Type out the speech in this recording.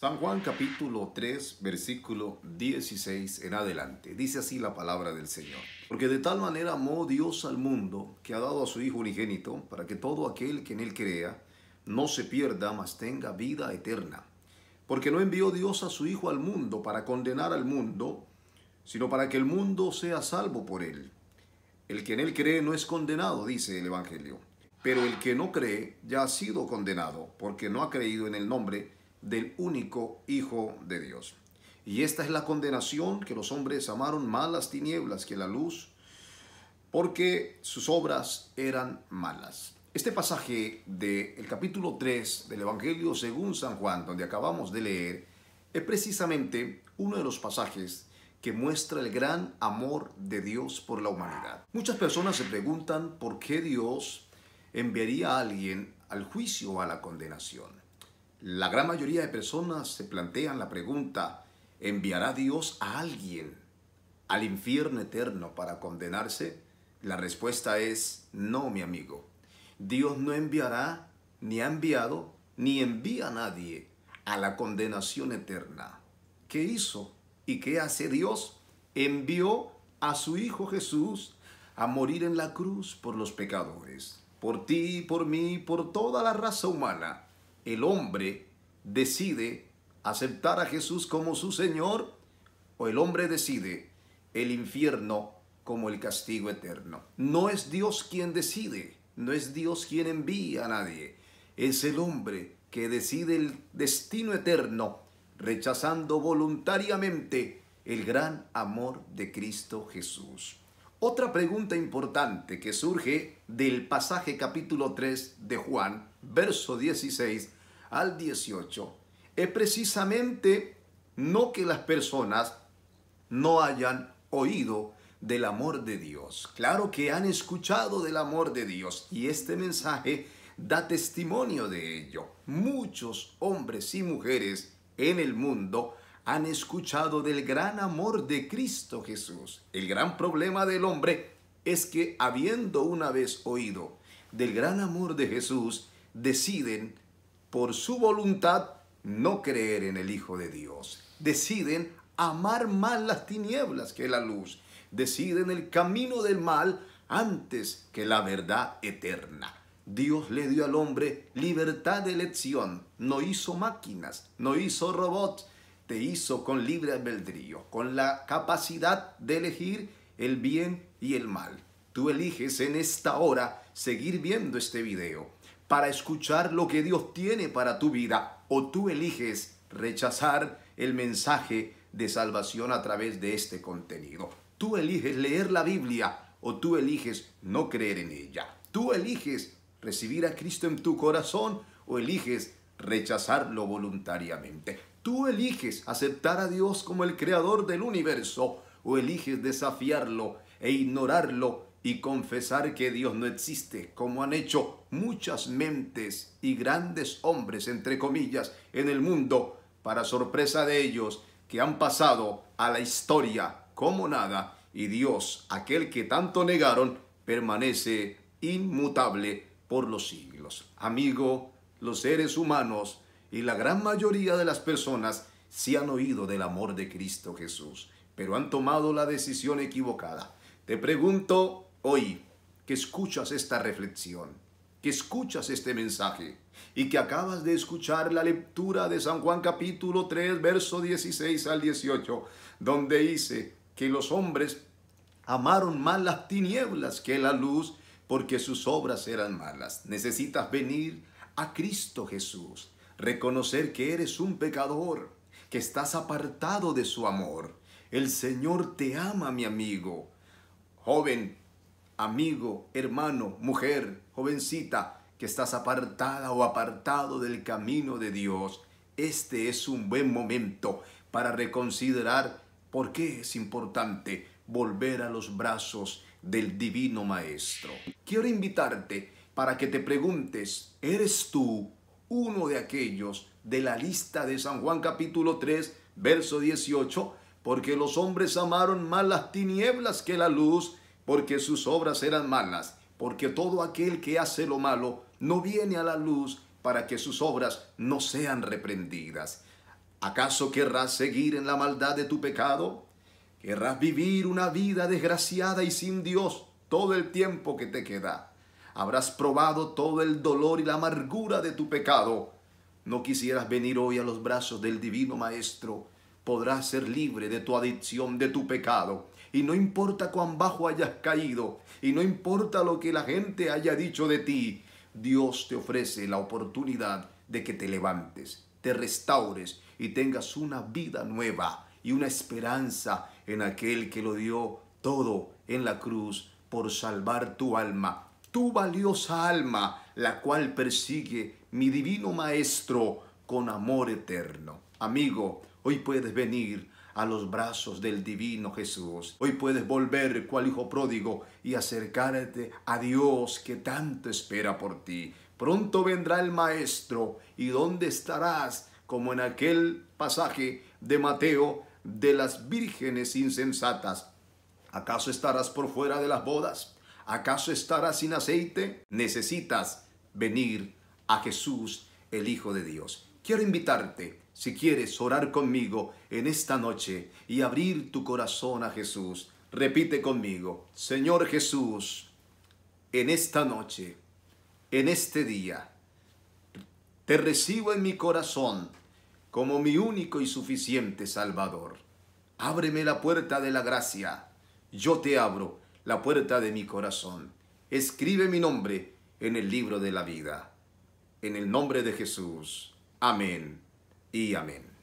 San Juan capítulo 3, versículo 16 en adelante. Dice así la palabra del Señor. Porque de tal manera amó Dios al mundo que ha dado a su Hijo unigénito para que todo aquel que en él crea no se pierda, mas tenga vida eterna. Porque no envió Dios a su Hijo al mundo para condenar al mundo, sino para que el mundo sea salvo por él. El que en él cree no es condenado, dice el Evangelio. Pero el que no cree ya ha sido condenado, porque no ha creído en el nombre del único Hijo de Dios. Y esta es la condenación que los hombres amaron más las tinieblas que la luz, porque sus obras eran malas. Este pasaje del capítulo 3 del Evangelio según San Juan, donde acabamos de leer, es precisamente uno de los pasajes que muestra el gran amor de Dios por la humanidad. Muchas personas se preguntan por qué Dios enviaría a alguien al juicio o a la condenación la gran mayoría de personas se plantean la pregunta, ¿enviará Dios a alguien al infierno eterno para condenarse? La respuesta es no, mi amigo. Dios no enviará, ni ha enviado, ni envía a nadie a la condenación eterna. ¿Qué hizo y qué hace Dios? Envió a su Hijo Jesús a morir en la cruz por los pecadores, por ti, por mí, por toda la raza humana el hombre decide aceptar a Jesús como su Señor o el hombre decide el infierno como el castigo eterno. No es Dios quien decide, no es Dios quien envía a nadie, es el hombre que decide el destino eterno, rechazando voluntariamente el gran amor de Cristo Jesús. Otra pregunta importante que surge del pasaje capítulo 3 de Juan, verso 16 al 18, es precisamente no que las personas no hayan oído del amor de Dios. Claro que han escuchado del amor de Dios y este mensaje da testimonio de ello. Muchos hombres y mujeres en el mundo han escuchado del gran amor de Cristo Jesús. El gran problema del hombre es que habiendo una vez oído del gran amor de Jesús, deciden por su voluntad no creer en el Hijo de Dios. Deciden amar más las tinieblas que la luz. Deciden el camino del mal antes que la verdad eterna. Dios le dio al hombre libertad de elección. No hizo máquinas, no hizo robots te hizo con libre albedrío, con la capacidad de elegir el bien y el mal. Tú eliges en esta hora seguir viendo este video para escuchar lo que Dios tiene para tu vida o tú eliges rechazar el mensaje de salvación a través de este contenido. Tú eliges leer la Biblia o tú eliges no creer en ella. Tú eliges recibir a Cristo en tu corazón o eliges rechazarlo voluntariamente. Tú eliges aceptar a Dios como el creador del universo o eliges desafiarlo e ignorarlo y confesar que Dios no existe, como han hecho muchas mentes y grandes hombres, entre comillas, en el mundo, para sorpresa de ellos, que han pasado a la historia como nada, y Dios, aquel que tanto negaron, permanece inmutable por los siglos. Amigo, los seres humanos, y la gran mayoría de las personas sí han oído del amor de Cristo Jesús, pero han tomado la decisión equivocada. Te pregunto hoy que escuchas esta reflexión, que escuchas este mensaje y que acabas de escuchar la lectura de San Juan capítulo 3, verso 16 al 18, donde dice que los hombres amaron más las tinieblas que la luz porque sus obras eran malas. Necesitas venir a Cristo Jesús reconocer que eres un pecador, que estás apartado de su amor. El Señor te ama, mi amigo. Joven, amigo, hermano, mujer, jovencita, que estás apartada o apartado del camino de Dios. Este es un buen momento para reconsiderar por qué es importante volver a los brazos del Divino Maestro. Quiero invitarte para que te preguntes, ¿eres tú uno de aquellos de la lista de San Juan capítulo 3, verso 18, porque los hombres amaron más las tinieblas que la luz, porque sus obras eran malas, porque todo aquel que hace lo malo no viene a la luz para que sus obras no sean reprendidas. ¿Acaso querrás seguir en la maldad de tu pecado? ¿Querrás vivir una vida desgraciada y sin Dios todo el tiempo que te queda? habrás probado todo el dolor y la amargura de tu pecado. No quisieras venir hoy a los brazos del Divino Maestro, podrás ser libre de tu adicción, de tu pecado. Y no importa cuán bajo hayas caído, y no importa lo que la gente haya dicho de ti, Dios te ofrece la oportunidad de que te levantes, te restaures y tengas una vida nueva y una esperanza en aquel que lo dio todo en la cruz por salvar tu alma tu valiosa alma, la cual persigue mi divino Maestro con amor eterno. Amigo, hoy puedes venir a los brazos del divino Jesús. Hoy puedes volver cual hijo pródigo y acercarte a Dios que tanto espera por ti. Pronto vendrá el Maestro y ¿dónde estarás? Como en aquel pasaje de Mateo de las vírgenes insensatas. ¿Acaso estarás por fuera de las bodas? ¿Acaso estarás sin aceite? Necesitas venir a Jesús, el Hijo de Dios. Quiero invitarte, si quieres orar conmigo en esta noche y abrir tu corazón a Jesús, repite conmigo, Señor Jesús, en esta noche, en este día, te recibo en mi corazón como mi único y suficiente Salvador. Ábreme la puerta de la gracia, yo te abro la puerta de mi corazón. Escribe mi nombre en el libro de la vida. En el nombre de Jesús. Amén y amén.